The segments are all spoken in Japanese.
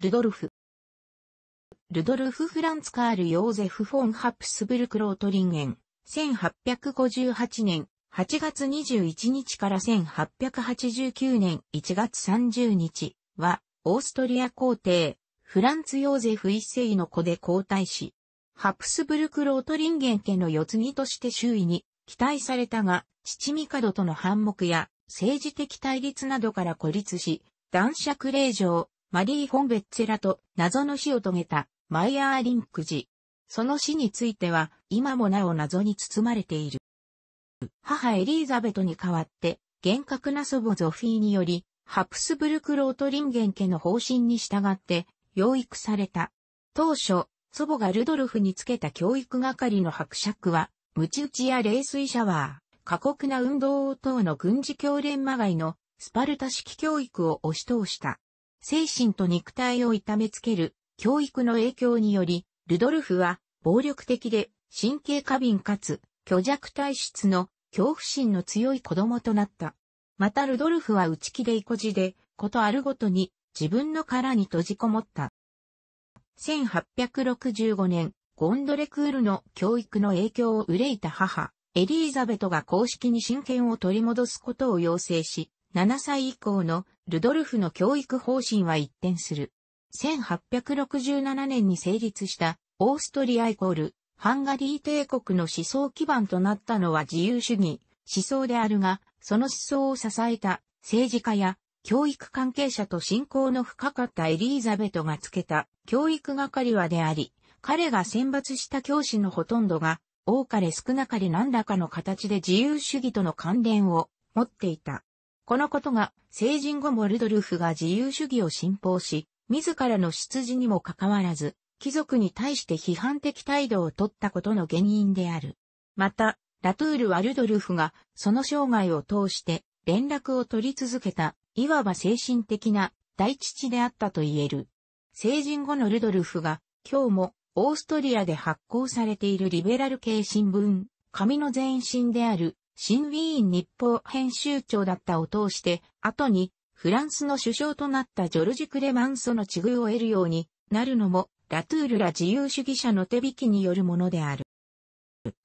ルドルフ。ルドルフ・フランツ・カール・ヨーゼフ・フォン・ハプスブルク・ロートリンゲン、1858年8月21日から1889年1月30日は、オーストリア皇帝、フランツ・ヨーゼフ一世の子で皇太子。ハプスブルク・ロートリンゲン家の四次として周囲に期待されたが、父ドとの反目や政治的対立などから孤立し、男爵令嬢、マリー・フォンベッツェラと謎の死を遂げたマイヤー・リンクジ。その死については今もなお謎に包まれている。母エリーザベトに代わって厳格な祖母ゾフィーによりハプスブルクロートリンゲン家の方針に従って養育された。当初、祖母がルドルフにつけた教育係の伯爵は、ムチ打ちや冷水シャワー、過酷な運動等の軍事教練まがいのスパルタ式教育を押し通した。精神と肉体を痛めつける教育の影響により、ルドルフは暴力的で神経過敏かつ虚弱体質の恐怖心の強い子供となった。またルドルフは内気で意固地で、ことあるごとに自分の殻に閉じこもった。1865年、ゴンドレクールの教育の影響を憂いた母、エリーザベトが公式に親権を取り戻すことを要請し、7歳以降のルドルフの教育方針は一転する。1867年に成立したオーストリアイコールハンガリー帝国の思想基盤となったのは自由主義思想であるが、その思想を支えた政治家や教育関係者と親交の深かったエリーザベトがつけた教育係はであり、彼が選抜した教師のほとんどが、多かれ少なかれ何らかの形で自由主義との関連を持っていた。このことが成人後もルドルフが自由主義を信奉し、自らの出自にもかかわらず、貴族に対して批判的態度を取ったことの原因である。また、ラトゥールはルドルフがその生涯を通して連絡を取り続けた、いわば精神的な大父であったと言える。成人後のルドルフが今日もオーストリアで発行されているリベラル系新聞、紙の前身である新ウィーン日報編集長だったを通して、後にフランスの首相となったジョルジュ・クレマンソの地遇を得るようになるのも、ラトゥールら自由主義者の手引きによるものである。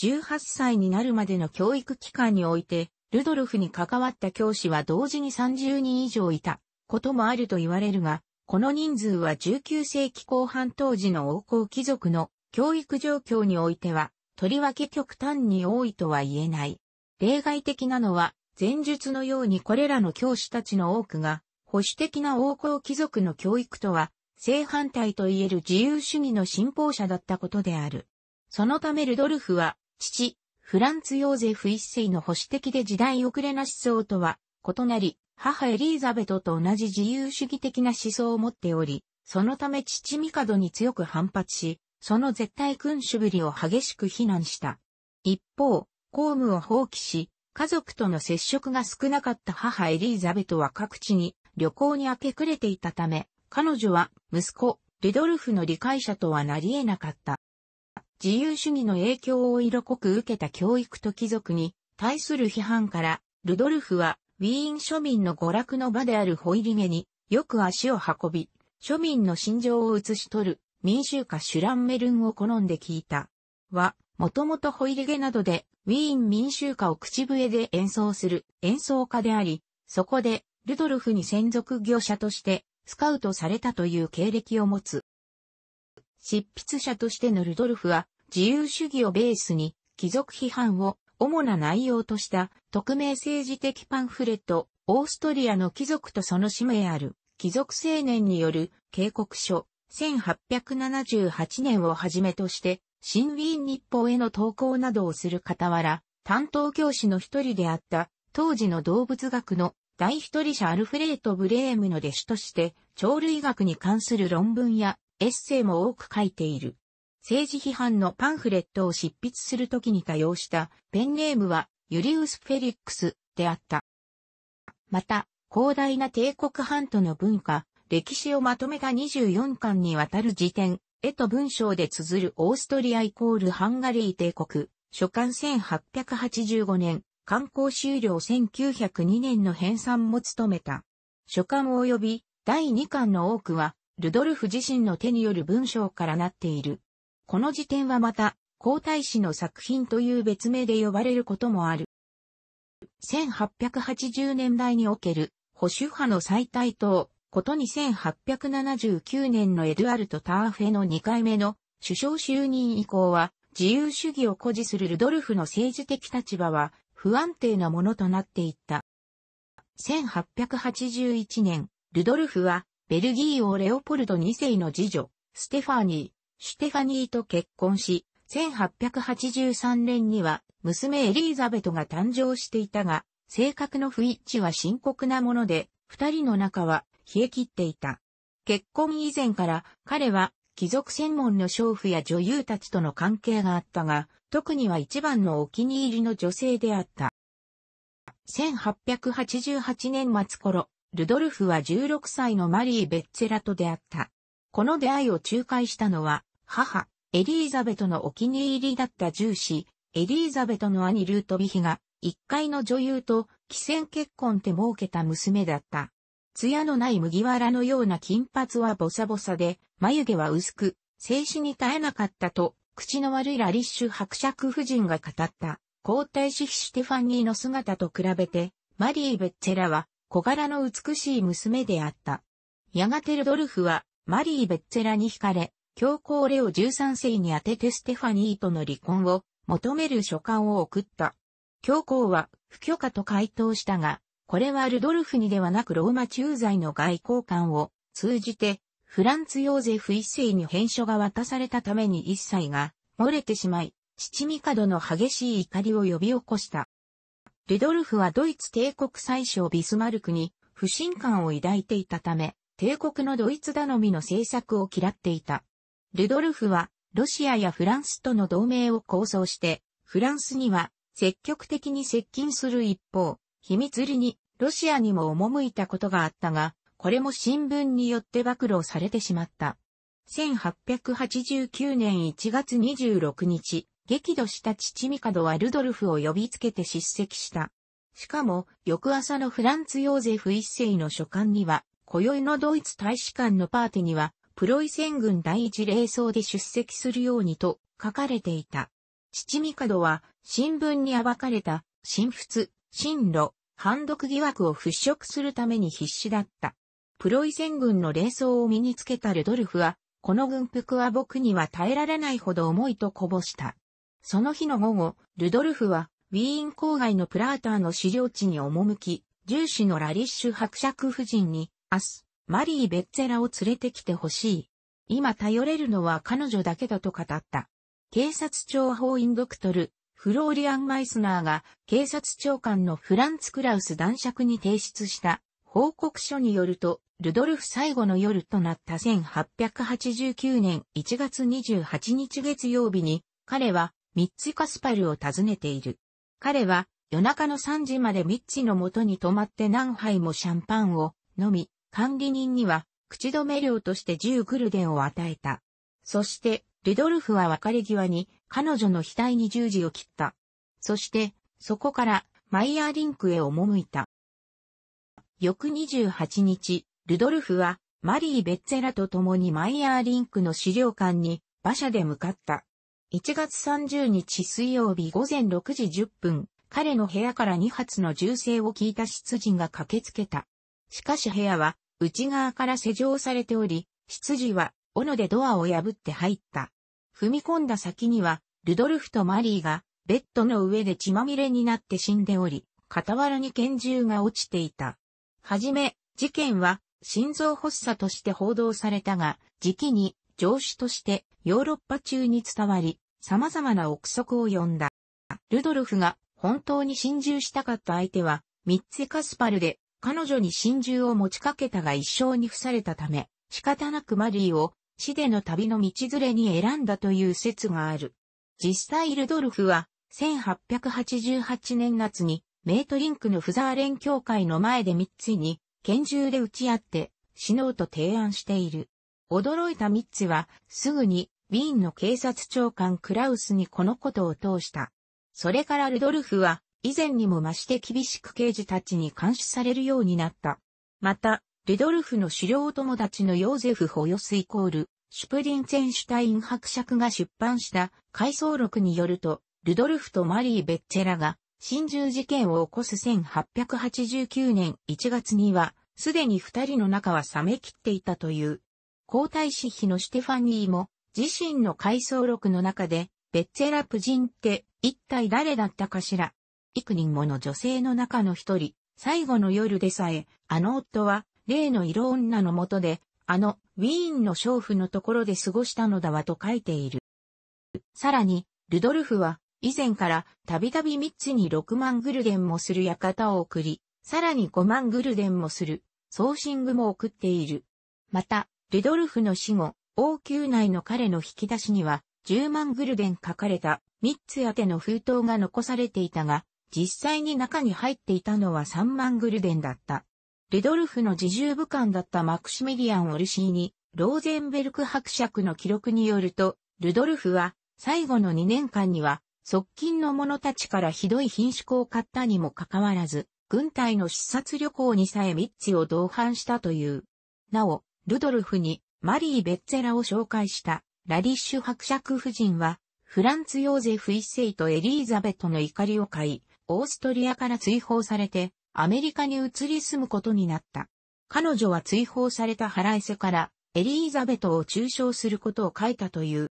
18歳になるまでの教育機関において、ルドルフに関わった教師は同時に30人以上いたこともあると言われるが、この人数は19世紀後半当時の王侯貴族の教育状況においては、とりわけ極端に多いとは言えない。例外的なのは、前述のようにこれらの教師たちの多くが、保守的な王侯貴族の教育とは、正反対と言える自由主義の信奉者だったことである。そのためルドルフは、父、フランツ・ヨーゼフ一世の保守的で時代遅れな思想とは異なり、母エリザベトと同じ自由主義的な思想を持っており、そのため父ミカドに強く反発し、その絶対君主ぶりを激しく非難した。一方、公務を放棄し、家族との接触が少なかった母エリーザベトは各地に旅行に明け暮れていたため、彼女は息子、ルドルフの理解者とはなり得なかった。自由主義の影響を色濃く受けた教育と貴族に対する批判から、ルドルフはウィーン庶民の娯楽の場であるホイリゲによく足を運び、庶民の心情を映し取る民衆家シュランメルンを好んで聞いた。は、もともとホイリゲなどでウィーン民衆歌を口笛で演奏する演奏家であり、そこでルドルフに専属業者としてスカウトされたという経歴を持つ。執筆者としてのルドルフは自由主義をベースに貴族批判を主な内容とした匿名政治的パンフレット、オーストリアの貴族とその使命ある貴族青年による警告書1878年をはじめとして新ウィーン日報への投稿などをする傍ら、担当教師の一人であった、当時の動物学の第一人者アルフレート・ブレームの弟子として、鳥類学に関する論文やエッセイも多く書いている。政治批判のパンフレットを執筆するときに多用したペンネームはユリウス・フェリックスであった。また、広大な帝国半島の文化、歴史をまとめた24巻にわたる辞典、絵と文章で綴るオーストリアイコールハンガリー帝国、書簡1885年、観光終了1902年の編纂も務めた。書簡及び第2巻の多くは、ルドルフ自身の手による文章からなっている。この時点はまた、皇太子の作品という別名で呼ばれることもある。1880年代における保守派の再大党、こと2879年のエドゥアルト・ターフェの2回目の首相就任以降は、自由主義を誇示するルドルフの政治的立場は不安定なものとなっていった。1881年、ルドルフはベルギー王レオポルド2世の次女、ステファニー、シュテファニーと結婚し、1883年には娘エリーザベトが誕生していたが、性格の不一致は深刻なもので、二人の仲は冷え切っていた。結婚以前から彼は貴族専門の娼婦や女優たちとの関係があったが、特には一番のお気に入りの女性であった。1888年末頃、ルドルフは16歳のマリー・ベッツェラと出会った。この出会いを仲介したのは、母、エリーザベトのお気に入りだった重視、エリーザベトの兄ルートビヒが、一階の女優と、既選結婚って設けた娘だった。艶のない麦わらのような金髪はボサボサで、眉毛は薄く、静止に耐えなかったと、口の悪いラリッシュ伯爵夫人が語った、皇太子妃ステファニーの姿と比べて、マリー・ベッチェラは小柄の美しい娘であった。やがてルドルフは、マリー・ベッチェラに惹かれ、教皇レオ13世に宛ててステファニーとの離婚を求める書簡を送った。教皇は不許可と回答したが、これはルドルフにではなくローマ駐在の外交官を通じて、フランツ・ヨーゼフ一世に返書が渡されたために一切が漏れてしまい、七角の激しい怒りを呼び起こした。ルドルフはドイツ帝国最小ビスマルクに不信感を抱いていたため、帝国のドイツ頼みの政策を嫌っていた。ルドルフはロシアやフランスとの同盟を構想して、フランスには積極的に接近する一方、秘密裏にロシアにも赴いたことがあったが、これも新聞によって暴露されてしまった。1889年1月26日、激怒した父ミカドはルドルフを呼びつけて叱責した。しかも、翌朝のフランツ・ヨーゼフ一世の書簡には、今宵のドイツ大使館のパーティには、プロイセン軍第一霊装で出席するようにと書かれていた。父ミカドは、新聞に暴かれた、新仏、新路、反毒疑惑を払拭するために必死だった。プロイセン軍の霊装を身につけたルドルフは、この軍服は僕には耐えられないほど重いとこぼした。その日の午後、ルドルフは、ウィーン郊外のプラーターの資料地に赴き、重視のラリッシュ伯爵夫人に、明日、マリー・ベッツェラを連れてきてほしい。今頼れるのは彼女だけだと語った。警察庁法院ドクトル、フローリアン・マイスナーが警察長官のフランツ・クラウス男爵に提出した報告書によると、ルドルフ最後の夜となった1889年1月28日月曜日に、彼はミッツ・カスパルを訪ねている。彼は夜中の3時までミッィの元に泊まって何杯もシャンパンを飲み、管理人には口止め料として10グルデンを与えた。そして、ルドルフは別れ際に彼女の額に十字を切った。そして、そこからマイヤーリンクへ赴いた。翌28日、ルドルフはマリー・ベッツェラと共にマイヤーリンクの資料館に馬車で向かった。1月30日水曜日午前6時10分、彼の部屋から2発の銃声を聞いた執事が駆けつけた。しかし部屋は内側から施錠されており、執事は斧でドアを破って入った。踏み込んだ先には、ルドルフとマリーが、ベッドの上で血まみれになって死んでおり、傍らに拳銃が落ちていた。はじめ、事件は、心臓発作として報道されたが、時期に、上司として、ヨーロッパ中に伝わり、様々な憶測を呼んだ。ルドルフが、本当に心中したかった相手は、ミッツェ・カスパルで、彼女に心中を持ちかけたが一生に付されたため、仕方なくマリーを死での旅の道連れに選んだという説がある。実際ルドルフは、1888年夏に、メートリンクのフザーレン教会の前で三つに、拳銃で撃ち合って、死のうと提案している。驚いた三つは、すぐに、ウィーンの警察長官クラウスにこのことを通した。それからルドルフは、以前にも増して厳しく刑事たちに監視されるようになった。また、ルドルフの狩猟友達のヨーゼフ・ホヨスイコール、シュプリンツェンシュタイン伯爵が出版した回想録によると、ルドルフとマリー・ベッチェラが、心中事件を起こす1889年1月には、すでに二人の仲は冷めきっていたという。皇太子妃のステファニーも、自身の回想録の中で、ベッツェラプジンって一体誰だったかしら。幾人もの女性の中の一人、最後の夜でさえ、あの夫は例の色女のもとで、あの、ウィーンの娼婦のところで過ごしたのだわと書いている。さらに、ルドルフは、以前から、たびたび3つに6万グルデンもする館を送り、さらに5万グルデンもする、ソーシングも送っている。また、ルドルフの死後、王宮内の彼の引き出しには、10万グルデン書かれた、3つツ宛ての封筒が残されていたが、実際に中に入っていたのは3万グルデンだった。ルドルフの自重武官だったマクシミリアン・オルシーに、ローゼンベルク伯爵の記録によると、ルドルフは最後の2年間には、側近の者たちからひどい品種を買ったにもかかわらず、軍隊の視察旅行にさえミッチを同伴したという。なお、ルドルフにマリー・ベッツェラを紹介したラディッシュ伯爵夫人は、フランツ・ヨーゼフ一世とエリーザベトの怒りを買い、オーストリアから追放されて、アメリカに移り住むことになった。彼女は追放された腹いせからエリーザベトを中傷することを書いたという。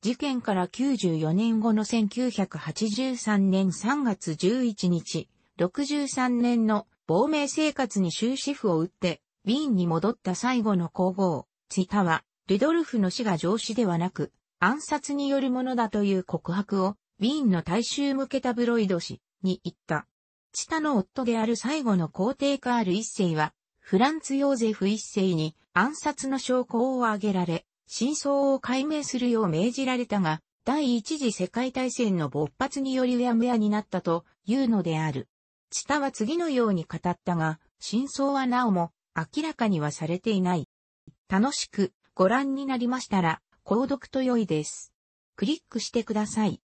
事件から94年後の1983年3月11日、63年の亡命生活に終止符を打って、ウィーンに戻った最後の皇后、ツィタは、ルドルフの死が上司ではなく、暗殺によるものだという告白を、ウィーンの大衆向けタブロイド氏、に言った。チタの夫である最後の皇帝カール一世は、フランツ・ヨーゼフ一世に暗殺の証拠を挙げられ、真相を解明するよう命じられたが、第一次世界大戦の勃発によりうやむやになったというのである。チタは次のように語ったが、真相はなおも明らかにはされていない。楽しくご覧になりましたら、購読と良いです。クリックしてください。